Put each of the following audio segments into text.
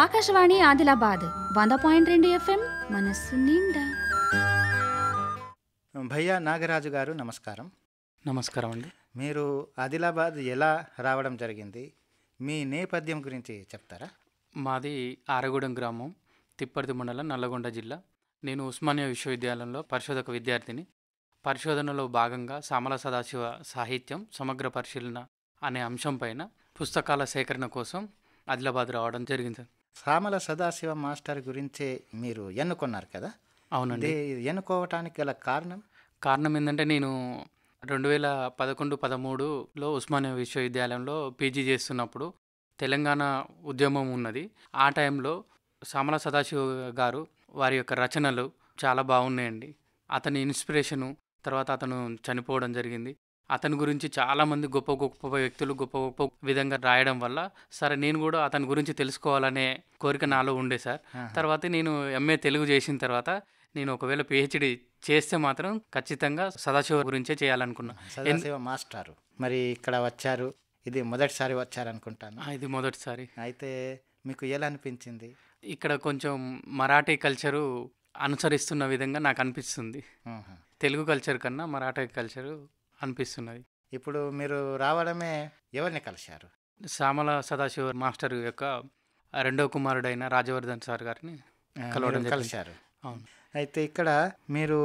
ఆకాశవాణి ఆదిలాబాద్ వంద పాయింట్ రెండు ఎఫ్ఎం మనస్సు నిండా భయ్యా నాగరాజు గారు నమస్కారం నమస్కారం అండి మీరు ఆదిలాబాద్ ఎలా రావడం జరిగింది మీ నేపథ్యం గురించి చెప్తారా మాది ఆరగూడెం గ్రామం తిప్పర్తి మండలం నల్లగొండ జిల్లా నేను ఉస్మానియా విశ్వవిద్యాలయంలో పరిశోధక విద్యార్థిని పరిశోధనలో భాగంగా సామల సదాశివ సాహిత్యం సమగ్ర పరిశీలన అనే అంశంపైన పుస్తకాల సేకరణ కోసం ఆదిలాబాద్ రావడం జరిగింది సామల సదాశివ మాస్టర్ గురించే మీరు ఎన్నుకున్నారు కదా అవునండి ఎన్నుకోవటానికి గల కారణం కారణం ఏంటంటే నేను రెండు వేల పదకొండు పదమూడులో ఉస్మానియా విశ్వవిద్యాలయంలో పీజీ చేస్తున్నప్పుడు తెలంగాణ ఉద్యమం ఉన్నది ఆ టైంలో సామల సదాశివ గారు వారి యొక్క రచనలు చాలా బాగున్నాయండి అతని ఇన్స్పిరేషను తర్వాత అతను చనిపోవడం జరిగింది అతని గురించి చాలామంది గొప్ప గొప్ప వ్యక్తులు గొప్ప గొప్ప విధంగా రాయడం వల్ల సరే నేను కూడా అతని గురించి తెలుసుకోవాలనే కోరిక నాలో ఉండే సార్ తర్వాత నేను ఎంఏ తెలుగు చేసిన తర్వాత నేను ఒకవేళ పిహెచ్డి చేస్తే మాత్రం ఖచ్చితంగా సదాశివ గురించే చేయాలనుకున్నా మాస్టర్ మాస్టారు మరి ఇక్కడ వచ్చారు ఇది మొదటిసారి వచ్చారనుకుంటాను ఇది మొదటిసారి అయితే మీకు ఎలా అనిపించింది ఇక్కడ కొంచెం మరాఠీ కల్చరు అనుసరిస్తున్న విధంగా నాకు అనిపిస్తుంది తెలుగు కల్చర్ కన్నా మరాఠీ కల్చరు అనిపిస్తున్నది ఇప్పుడు మీరు రావడమే ఎవరిని కలిశారు శ్యామల సదాశివ మాస్టర్ యొక్క రెండవ కుమారుడైన రాజవర్ధన్ సార్ గారిని కలవడం కలిశారు అవును అయితే ఇక్కడ మీరు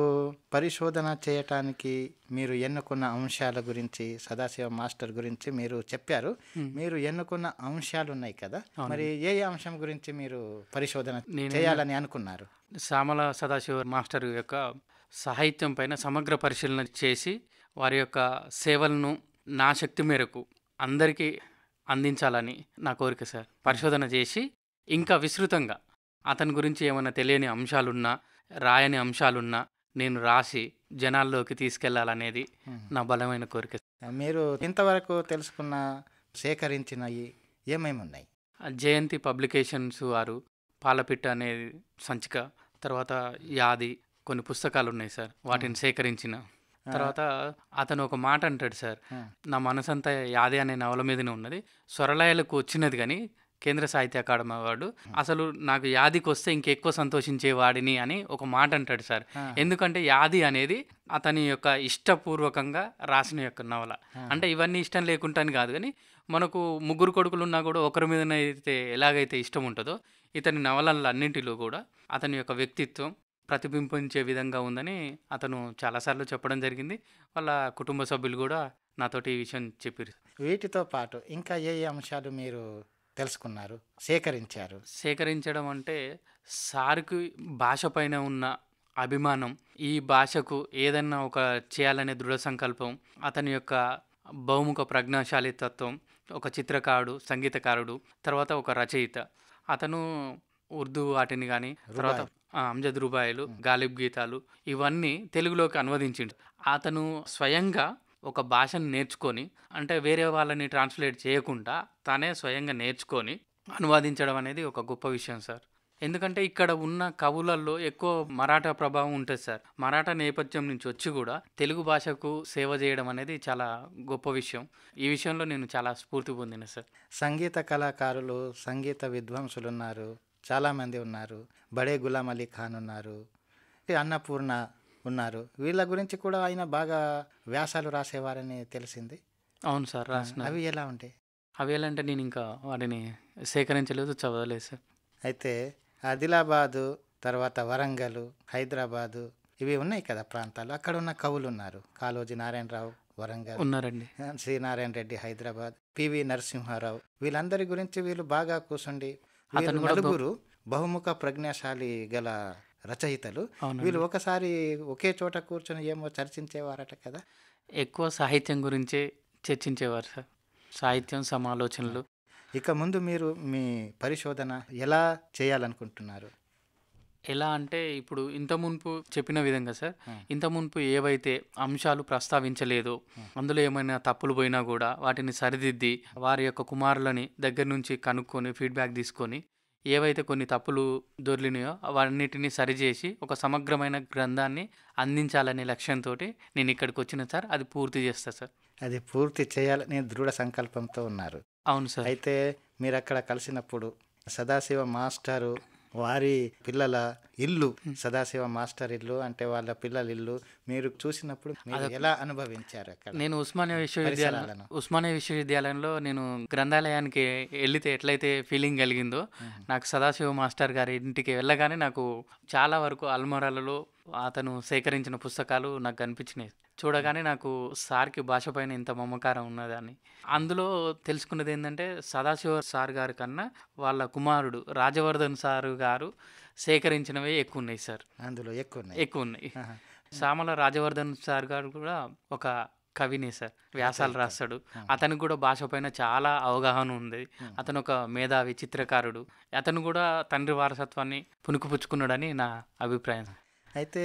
పరిశోధన చేయటానికి మీరు ఎన్నుకున్న అంశాల గురించి సదాశివ మాస్టర్ గురించి మీరు చెప్పారు మీరు ఎన్నుకున్న అంశాలు ఉన్నాయి కదా మరి ఏ అంశం గురించి మీరు పరిశోధన చేయాలని అనుకున్నారు శ్యామల సదాశివ మాస్టర్ యొక్క సాహిత్యం పైన సమగ్ర పరిశీలన చేసి వారి యొక్క సేవలను నా శక్తి మేరకు అందరికీ అందించాలని నా కోరిక సార్ పరిశోధన చేసి ఇంకా విస్తృతంగా అతని గురించి ఏమైనా తెలియని అంశాలున్నా రాయని అంశాలున్నా నేను రాసి జనాల్లోకి తీసుకెళ్లాలనేది నా బలమైన కోరిక మీరు ఇంతవరకు తెలుసుకున్న సేకరించినవి ఏమేమి ఉన్నాయి జయంతి పబ్లికేషన్స్ వారు పాలపిట్ట అనే సంచిక తర్వాత యాది కొన్ని పుస్తకాలు ఉన్నాయి సార్ వాటిని సేకరించిన తర్వాత అతను ఒక మాట అంటాడు సార్ నా మనసంతా యాదే అనే నవల మీదనే ఉన్నది స్వరలయాలకు వచ్చినది కానీ కేంద్ర సాహిత్య అకాడమీ వాడు అసలు నాకు యాదికి వస్తే ఇంకెక్కువ సంతోషించే వాడిని అని ఒక మాట అంటాడు సార్ ఎందుకంటే యాది అనేది అతని యొక్క ఇష్టపూర్వకంగా రాసిన యొక్క నవల అంటే ఇవన్నీ ఇష్టం లేకుంటాను కాదు కానీ మనకు ముగ్గురు కొడుకులు ఉన్నా కూడా ఒకరి మీదనైతే ఎలాగైతే ఇష్టం ఉంటుందో ఇతని నవలల్లో అన్నింటిలో కూడా అతని యొక్క వ్యక్తిత్వం ప్రతిబింబించే విధంగా ఉందని అతను చాలాసార్లు చెప్పడం జరిగింది వాళ్ళ కుటుంబ సభ్యులు కూడా నాతోటి ఈ విషయం చెప్పారు వీటితో పాటు ఇంకా ఏ ఏ అంశాలు మీరు తెలుసుకున్నారు సేకరించారు సేకరించడం అంటే సార్కి భాష పైన ఉన్న అభిమానం ఈ భాషకు ఏదన్నా ఒక చేయాలనే దృఢ సంకల్పం అతని యొక్క బహుముఖ ప్రజ్ఞాశాలితత్వం ఒక చిత్రకారుడు సంగీతకారుడు తర్వాత ఒక రచయిత అతను ఉర్దూ వాటిని కానీ తర్వాత అంజద్ రూబాయిలు గాలిబ్ గీతాలు ఇవన్నీ తెలుగులోకి అనువదించిండు అతను స్వయంగా ఒక భాషను నేర్చుకొని అంటే వేరే వాళ్ళని ట్రాన్స్లేట్ చేయకుండా తానే స్వయంగా నేర్చుకొని అనువాదించడం అనేది ఒక గొప్ప విషయం సార్ ఎందుకంటే ఇక్కడ ఉన్న కవులల్లో ఎక్కువ మరాఠా ప్రభావం ఉంటుంది సార్ మరాఠా నేపథ్యం నుంచి వచ్చి కూడా తెలుగు భాషకు సేవ చేయడం అనేది చాలా గొప్ప విషయం ఈ విషయంలో నేను చాలా స్ఫూర్తి పొందిన సార్ సంగీత కళాకారులు సంగీత విద్వాంసులు ఉన్నారు చాలామంది ఉన్నారు బడే గులాం అలీ ఖాన్ ఉన్నారు అన్నపూర్ణ ఉన్నారు వీళ్ళ గురించి కూడా ఆయన బాగా వ్యాసాలు రాసేవారని తెలిసింది అవును సార్ రాసిన అవి ఎలా ఉంటాయి అవి ఎలా అంటే నేను ఇంకా వాటిని సేకరించలేదు చదవలేదు సార్ అయితే ఆదిలాబాదు తర్వాత వరంగల్ హైదరాబాదు ఇవి ఉన్నాయి కదా ప్రాంతాలు అక్కడ ఉన్న కవులు ఉన్నారు కాలోజీ నారాయణరావు వరంగల్ ఉన్నారండి శ్రీనారాయణ రెడ్డి హైదరాబాద్ పివి నరసింహారావు వీళ్ళందరి గురించి వీళ్ళు బాగా కూర్చుండి అతను నలుగురు బహుముఖ ప్రజ్ఞాశాలి గల రచయితలు వీళ్ళు ఒకసారి ఒకే చోట కూర్చొని ఏమో చర్చించేవారట కదా ఎక్కువ సాహిత్యం గురించే చర్చించేవారు సార్ సాహిత్యం సమాలోచనలు ఇక ముందు మీరు మీ పరిశోధన ఎలా చేయాలనుకుంటున్నారు ఎలా అంటే ఇప్పుడు ఇంత మున్పు చెప్పిన విధంగా సార్ ఇంత మున్పు ఏవైతే అంశాలు ప్రస్తావించలేదో అందులో ఏమైనా తప్పులు పోయినా కూడా వాటిని సరిదిద్ది వారి యొక్క కుమారులని దగ్గర నుంచి కనుక్కొని ఫీడ్బ్యాక్ తీసుకొని ఏవైతే కొన్ని తప్పులు దొర్లినాయో అవన్నిటిని సరిచేసి ఒక సమగ్రమైన గ్రంథాన్ని అందించాలనే లక్ష్యంతో నేను ఇక్కడికి వచ్చిన సార్ అది పూర్తి చేస్తా సార్ అది పూర్తి చేయాలని దృఢ సంకల్పంతో ఉన్నారు అవును సార్ అయితే మీరు అక్కడ కలిసినప్పుడు సదాశివ మాస్టారు వారి పిల్లల ఇల్లు సదాశివ మాస్టర్ ఇల్లు అంటే వాళ్ళ పిల్లల ఇల్లు మీరు చూసినప్పుడు ఎలా అనుభవించారు అక్కడ నేను ఉస్మానియా విశ్వవిద్యాలయం ఉస్మానియా విశ్వవిద్యాలయంలో నేను గ్రంథాలయానికి వెళితే ఎట్లయితే ఫీలింగ్ కలిగిందో నాకు సదాశివ మాస్టర్ గారి ఇంటికి వెళ్ళగానే నాకు చాలా వరకు అల్మరాలలో అతను సేకరించిన పుస్తకాలు నాకు కనిపించినాయి చూడగానే నాకు సార్కి భాష పైన ఇంత మమకారం ఉన్నదని అందులో తెలుసుకున్నది ఏంటంటే సదాశివ సార్ గారి కన్నా వాళ్ళ కుమారుడు రాజవర్ధన్ సార్ గారు సేకరించినవే ఎక్కువ ఉన్నాయి సార్ అందులో ఎక్కువ ఉన్నాయి ఎక్కువ ఉన్నాయి సామల రాజవర్ధన్ సార్ గారు కూడా ఒక కవినే సార్ వ్యాసాలు రాస్తాడు అతనికి కూడా భాష పైన చాలా అవగాహన ఉంది అతను ఒక మేధావి చిత్రకారుడు అతను కూడా తండ్రి వారసత్వాన్ని పుణుకుపుచ్చుకున్నాడని నా అభిప్రాయం అయితే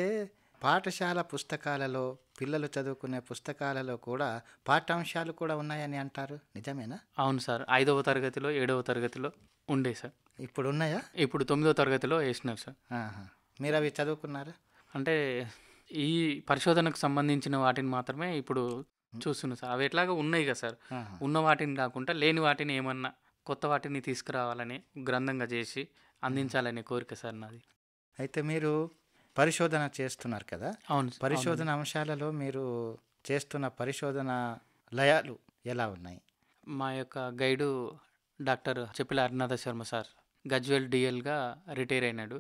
పాఠశాల పుస్తకాలలో పిల్లలు చదువుకునే పుస్తకాలలో కూడా పాఠ్యాంశాలు కూడా ఉన్నాయని అంటారు నిజమేనా అవును సార్ ఐదవ తరగతిలో ఏడవ తరగతిలో ఉండే సార్ ఇప్పుడు ఉన్నాయా ఇప్పుడు తొమ్మిదవ తరగతిలో వేసినారు సార్ మీరు అవి చదువుకున్నారా అంటే ఈ పరిశోధనకు సంబంధించిన వాటిని మాత్రమే ఇప్పుడు చూస్తున్నాం సార్ అవి ఎట్లాగా ఉన్నాయి కదా సార్ ఉన్న వాటిని కాకుండా లేని వాటిని ఏమన్నా కొత్త వాటిని తీసుకురావాలని గ్రంథంగా చేసి అందించాలనే కోరిక సార్ నాది అయితే మీరు పరిశోధన చేస్తున్నారు కదా అవును పరిశోధన అంశాలలో మీరు చేస్తున్న పరిశోధన లయాలు ఎలా ఉన్నాయి మా యొక్క గైడు డాక్టర్ చెప్పిల అరునాథ శర్మ సార్ గజ్వెల్ డిఎల్గా రిటైర్ అయినాడు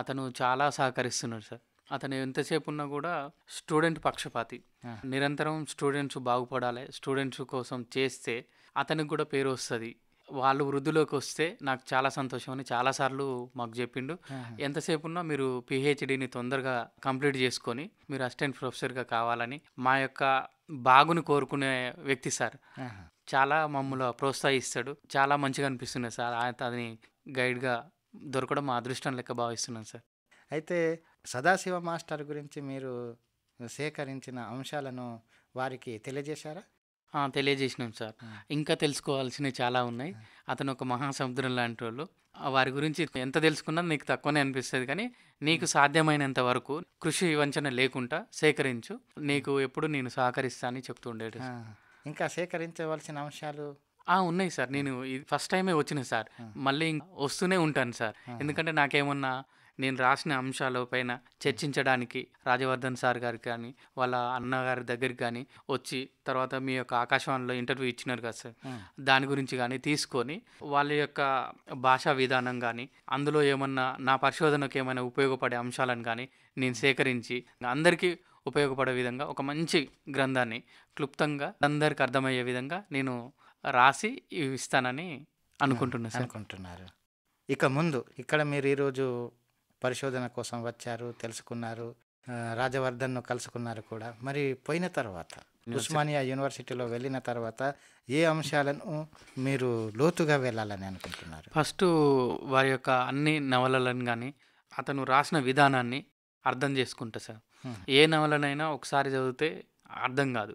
అతను చాలా సహకరిస్తున్నాడు సార్ అతను ఎంతసేపు ఉన్నా కూడా స్టూడెంట్ పక్షపాతి నిరంతరం స్టూడెంట్స్ బాగుపడాలి స్టూడెంట్స్ కోసం చేస్తే అతనికి కూడా పేరు వస్తుంది వాళ్ళు వృద్ధిలోకి వస్తే నాకు చాలా సంతోషం అని చాలాసార్లు మాకు చెప్పిండు ఎంతసేపు ఉన్నా మీరు పిహెచ్డిని తొందరగా కంప్లీట్ చేసుకొని మీరు అసిస్టెంట్ ప్రొఫెసర్గా కావాలని మా యొక్క బాగుని కోరుకునే వ్యక్తి సార్ చాలా మమ్మల్ని ప్రోత్సహిస్తాడు చాలా మంచిగా అనిపిస్తుంది సార్ ఆయన అతని గైడ్గా దొరకడం మా అదృష్టం లెక్క భావిస్తున్నాను సార్ అయితే సదాశివ మాస్టర్ గురించి మీరు సేకరించిన అంశాలను వారికి తెలియజేశారా తెలియజేసినాం సార్ ఇంకా తెలుసుకోవాల్సినవి చాలా ఉన్నాయి అతను ఒక మహాసముద్రం లాంటి వాళ్ళు వారి గురించి ఎంత తెలుసుకున్నా నీకు తక్కువనే అనిపిస్తుంది కానీ నీకు సాధ్యమైనంత వరకు కృషి వంచన లేకుండా సేకరించు నీకు ఎప్పుడు నేను అని చెప్తూ ఉండేది ఇంకా సేకరించవలసిన అంశాలు ఉన్నాయి సార్ నేను ఫస్ట్ టైమే వచ్చిన సార్ మళ్ళీ వస్తూనే ఉంటాను సార్ ఎందుకంటే నాకేమన్నా నేను రాసిన అంశాల పైన చర్చించడానికి రాజవర్ధన్ సార్ గారికి కానీ వాళ్ళ అన్నగారి దగ్గరికి కానీ వచ్చి తర్వాత మీ యొక్క ఆకాశవాణిలో ఇంటర్వ్యూ ఇచ్చినారు కదా సార్ దాని గురించి కానీ తీసుకొని వాళ్ళ యొక్క భాషా విధానం కానీ అందులో ఏమన్నా నా పరిశోధనకు ఏమైనా ఉపయోగపడే అంశాలను కానీ నేను సేకరించి అందరికీ ఉపయోగపడే విధంగా ఒక మంచి గ్రంథాన్ని క్లుప్తంగా అందరికి అర్థమయ్యే విధంగా నేను రాసి ఇస్తానని అనుకుంటున్నాను అనుకుంటున్నారు ఇక ముందు ఇక్కడ మీరు ఈరోజు పరిశోధన కోసం వచ్చారు తెలుసుకున్నారు రాజవర్ధన్ను కలుసుకున్నారు కూడా మరి పోయిన తర్వాత ఉస్మానియా యూనివర్సిటీలో వెళ్ళిన తర్వాత ఏ అంశాలను మీరు లోతుగా వెళ్ళాలని అనుకుంటున్నారు ఫస్ట్ వారి యొక్క అన్ని నవలలను కానీ అతను రాసిన విధానాన్ని అర్థం చేసుకుంటా సార్ ఏ నవలనైనా ఒకసారి చదివితే అర్థం కాదు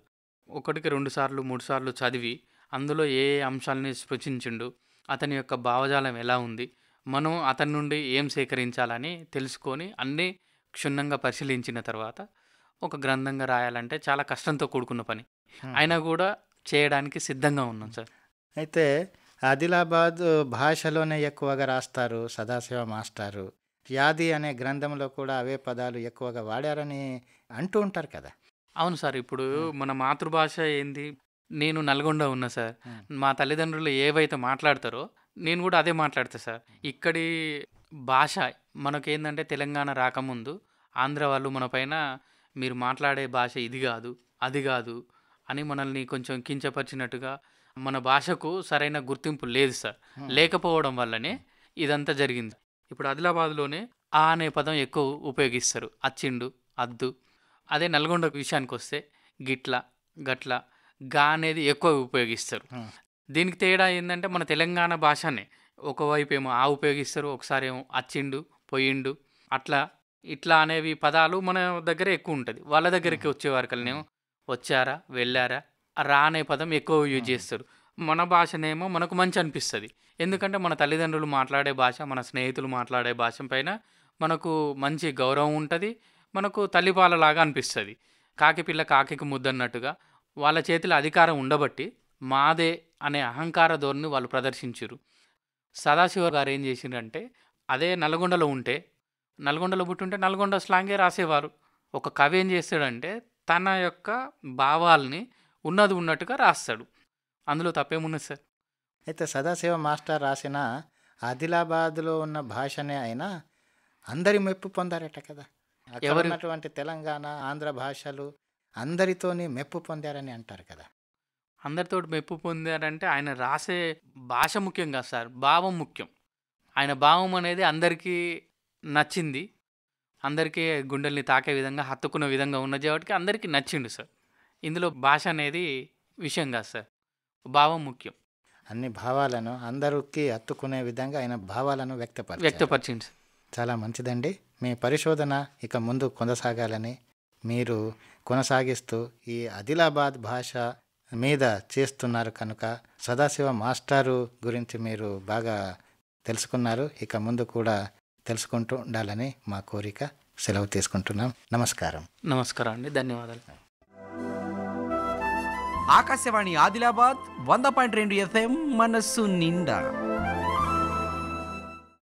ఒకటికి రెండు సార్లు మూడు సార్లు చదివి అందులో ఏ అంశాలని స్పృశించిండు అతని యొక్క భావజాలం ఎలా ఉంది మనం అతని నుండి ఏం సేకరించాలని తెలుసుకొని అన్నీ క్షుణ్ణంగా పరిశీలించిన తర్వాత ఒక గ్రంథంగా రాయాలంటే చాలా కష్టంతో కూడుకున్న పని అయినా కూడా చేయడానికి సిద్ధంగా ఉన్నాం సార్ అయితే ఆదిలాబాద్ భాషలోనే ఎక్కువగా రాస్తారు సదాశివ మాస్టారు యాది అనే గ్రంథంలో కూడా అవే పదాలు ఎక్కువగా వాడారని అంటూ ఉంటారు కదా అవును సార్ ఇప్పుడు మన మాతృభాష ఏంది నేను నల్గొండ ఉన్నా సార్ మా తల్లిదండ్రులు ఏవైతే మాట్లాడతారో నేను కూడా అదే మాట్లాడతా సార్ ఇక్కడి భాష మనకేందంటే తెలంగాణ రాకముందు ఆంధ్ర వాళ్ళు మన పైన మీరు మాట్లాడే భాష ఇది కాదు అది కాదు అని మనల్ని కొంచెం కించపరిచినట్టుగా మన భాషకు సరైన గుర్తింపు లేదు సార్ లేకపోవడం వల్లనే ఇదంతా జరిగింది ఇప్పుడు ఆదిలాబాద్లోనే ఆ అనే పదం ఎక్కువ ఉపయోగిస్తారు అచ్చిండు అద్దు అదే నల్గొండ విషయానికి వస్తే గిట్ల గట్ల గా అనేది ఎక్కువ ఉపయోగిస్తారు దీనికి తేడా ఏంటంటే మన తెలంగాణ భాషనే ఒకవైపు ఏమో ఆ ఉపయోగిస్తారు ఒకసారి ఏమో అచ్చిండు పోయిండు అట్లా ఇట్లా అనేవి పదాలు మన దగ్గర ఎక్కువ ఉంటుంది వాళ్ళ దగ్గరికి వచ్చేవారికల్నేమో వచ్చారా వెళ్ళారా రా అనే పదం ఎక్కువ యూజ్ చేస్తారు మన భాషనేమో మనకు మంచి అనిపిస్తుంది ఎందుకంటే మన తల్లిదండ్రులు మాట్లాడే భాష మన స్నేహితులు మాట్లాడే భాష పైన మనకు మంచి గౌరవం ఉంటుంది మనకు తల్లిపాలలాగా అనిపిస్తుంది కాకి పిల్ల కాకికి ముద్దన్నట్టుగా వాళ్ళ చేతిలో అధికారం ఉండబట్టి మాదే అనే అహంకార ధోరణి వాళ్ళు ప్రదర్శించారు సదాశివ గారు ఏం చేసిండే అదే నల్గొండలో ఉంటే నల్గొండలో పుట్టుంటే నల్గొండ స్లాంగే రాసేవారు ఒక కవి ఏం చేస్తాడంటే తన యొక్క భావాల్ని ఉన్నది ఉన్నట్టుగా రాస్తాడు అందులో తప్పేమున్నది సార్ అయితే సదాశివ మాస్టర్ రాసిన ఆదిలాబాద్లో ఉన్న భాషనే అయినా అందరి మెప్పు పొందారట కదా ఎవరు తెలంగాణ ఆంధ్ర భాషలు అందరితోనే మెప్పు పొందారని అంటారు కదా అందరితో మెప్పు పొందారంటే ఆయన రాసే భాష ముఖ్యం కాదు సార్ భావం ముఖ్యం ఆయన భావం అనేది అందరికీ నచ్చింది అందరికీ గుండెల్ని తాకే విధంగా హత్తుకున్న విధంగా ఉన్న కాబట్టి అందరికీ నచ్చిండు సార్ ఇందులో భాష అనేది విషయం కాదు సార్ భావం ముఖ్యం అన్ని భావాలను అందరికీ హత్తుకునే విధంగా ఆయన భావాలను వ్యక్తపరి సార్ చాలా మంచిదండి మీ పరిశోధన ఇక ముందు కొనసాగాలని మీరు కొనసాగిస్తూ ఈ ఆదిలాబాద్ భాష మీద చేస్తున్నారు కనుక సదాశివ మాస్టారు గురించి మీరు బాగా తెలుసుకున్నారు ఇక ముందు కూడా తెలుసుకుంటూ ఉండాలని మా కోరిక సెలవు తీసుకుంటున్నాం నమస్కారం నమస్కారం అండి ధన్యవాదాలు ఆకాశవాణి ఆదిలాబాద్ వంద పాయింట్ రెండు ఎఫ్ఎం మనస్సు నిండా